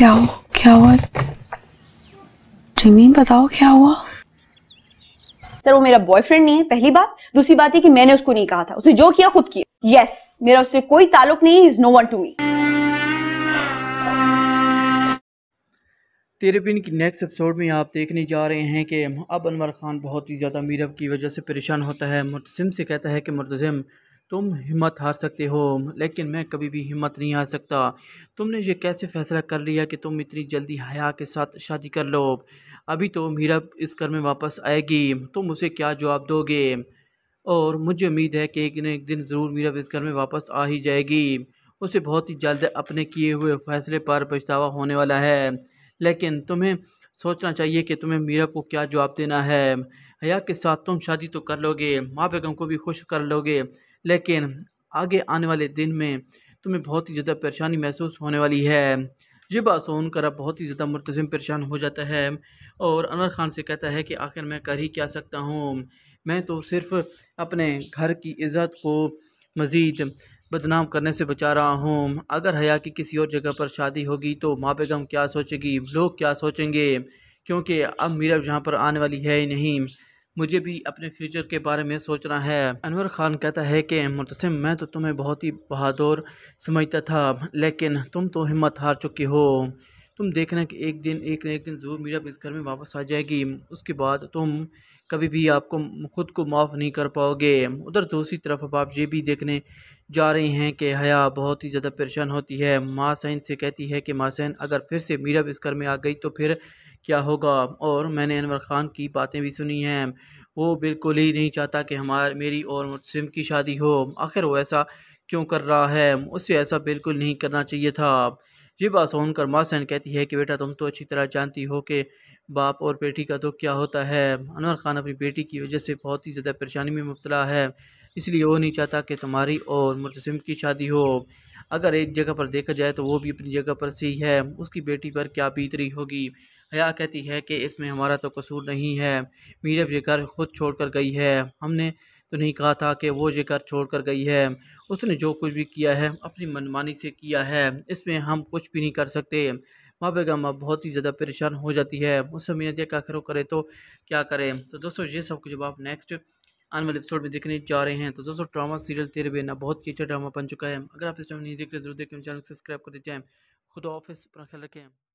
क्या हो क्या हुआ जमीन बताओ क्या हुआ सर वो मेरा बॉयफ्रेंड नहीं है पहली बात दूसरी बात है कि मैंने उसको नहीं कहा था उसे जो किया खुद किया यस yes, मेरा उससे कोई ताल्लुक नहीं is no one to me तेरे पिन की नेक्स्ट एपिसोड में आप देखने जा रहे हैं कि अब अनवर ख़ान बहुत ही ज़्यादा मीरब की वजह से परेशान होता है मुतसिम से कहता है कि मुतजिम तुम हिम्मत हार सकते हो लेकिन मैं कभी भी हिम्मत नहीं हार सकता तुमने ये कैसे फ़ैसला कर लिया कि तुम इतनी जल्दी हया के साथ शादी कर लो अभी तो मीरा इस घर में वापस आएगी तुम उसे क्या जवाब दोगे और मुझे उम्मीद है कि एक न एक दिन ज़रूर मीरा इस घर में वापस आ ही जाएगी उसे बहुत ही जल्द अपने किए हुए फ़ैसले पर पछतावा होने वाला है लेकिन तुम्हें सोचना चाहिए कि तुम्हें मीरा को क्या जवाब देना है हया के साथ तुम शादी तो कर लोगे माँ बेगम को भी खुश कर लोगे लेकिन आगे आने वाले दिन में तुम्हें बहुत ही ज़्यादा परेशानी महसूस होने वाली है ये बात सुनकर अब बहुत ही ज़्यादा मुलतम परेशान हो जाता है और अनवर खान से कहता है कि आखिर मैं कर ही क्या सकता हूँ मैं तो सिर्फ़ अपने घर की इज़्ज़त को मज़ीद बदनाम करने से बचा रहा हूँ अगर हया की किसी और जगह पर शादी होगी तो माँ बेगम क्या सोचेगी लोग क्या सोचेंगे क्योंकि अब मीरा जहाँ पर आने वाली है ही नहीं मुझे भी अपने फ्यूचर के बारे में सोचना है अनवर खान कहता है कि मुतसम मैं तो तुम्हें बहुत ही बहादुर समझता था लेकिन तुम तो हिम्मत हार चुकी हो तुम देखना कि एक दिन एक ना एक दिन ज़रूर मीरा इस घर में वापस आ जाएगी उसके बाद तुम कभी भी आपको खुद को माफ़ नहीं कर पाओगे उधर दूसरी तरफ अब आप ये भी देखने जा रहे हैं कि हया बहुत ही ज़्यादा परेशान होती है माँ सहन से कहती है कि माँ सहन अगर फिर से मीरा इस घर में आ गई तो फिर क्या होगा और मैंने अनवर ख़ान की बातें भी सुनी हैं वो बिल्कुल ही नहीं चाहता कि हमारे मेरी और मुस्लिम की शादी हो आखिर वो ऐसा क्यों कर रहा है उसे ऐसा बिल्कुल नहीं करना चाहिए था ये बात सुनकर मासन कहती है कि बेटा तुम तो अच्छी तरह जानती हो कि बाप और बेटी का दुख क्या होता है अनवर खान अपनी बेटी की वजह से बहुत ही ज़्यादा परेशानी में मुबतला है इसलिए वो नहीं चाहता कि तुम्हारी और मुतसम की शादी हो अगर एक जगह पर देखा जाए तो वो भी अपनी जगह पर सही है उसकी बेटी पर क्या बीतरी होगी हया कहती है कि इसमें हमारा तो कसूर नहीं है मीरब ये घर खुद छोड़ कर गई है हमने तो नहीं कहा था कि वो ये घर छोड़ कर गई है उसने जो कुछ भी किया है अपनी मनमानी से किया है इसमें हम कुछ भी नहीं कर सकते माँ बेगम अब बहुत ही ज़्यादा परेशान हो जाती है मुझसे मिनत क्या करो करे तो क्या करें तो दोस्तों ये सब कुछ जब आप नेक्स्ट आने वाले एपिसोड में देखने जा रहे हैं तो दोस्तों ड्रामा सीरियल तेरे बेना बहुत ही अच्छा ड्रामा बन चुका है अगर आप इस टाइम नहीं देख रहे जरूर देखें चैनल सब्सक्राइब कर दीजिए खुद ऑफिस अपना ख्याल रखें